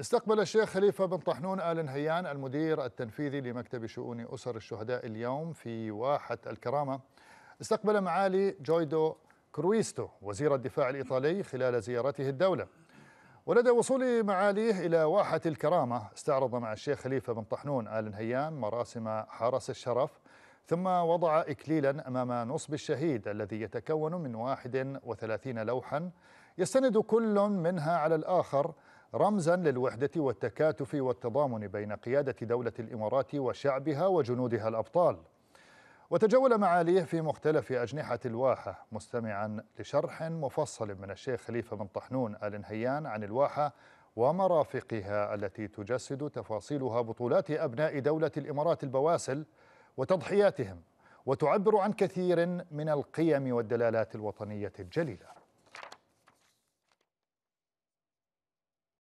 استقبل الشيخ خليفة بن طحنون آل نهيان المدير التنفيذي لمكتب شؤون أسر الشهداء اليوم في واحة الكرامة استقبل معالي جويدو كرويستو وزير الدفاع الإيطالي خلال زيارته الدولة ولدى وصول معاليه إلى واحة الكرامة استعرض مع الشيخ خليفة بن طحنون آل نهيان مراسم حرس الشرف ثم وضع إكليلا أمام نصب الشهيد الذي يتكون من 31 لوحا يستند كل منها على الآخر رمزا للوحدة والتكاتف والتضامن بين قيادة دولة الإمارات وشعبها وجنودها الأبطال وتجول معاليه في مختلف أجنحة الواحة مستمعا لشرح مفصل من الشيخ خليفة بن طحنون آل نهيان عن الواحة ومرافقها التي تجسد تفاصيلها بطولات أبناء دولة الإمارات البواسل وتضحياتهم وتعبر عن كثير من القيم والدلالات الوطنية الجليلة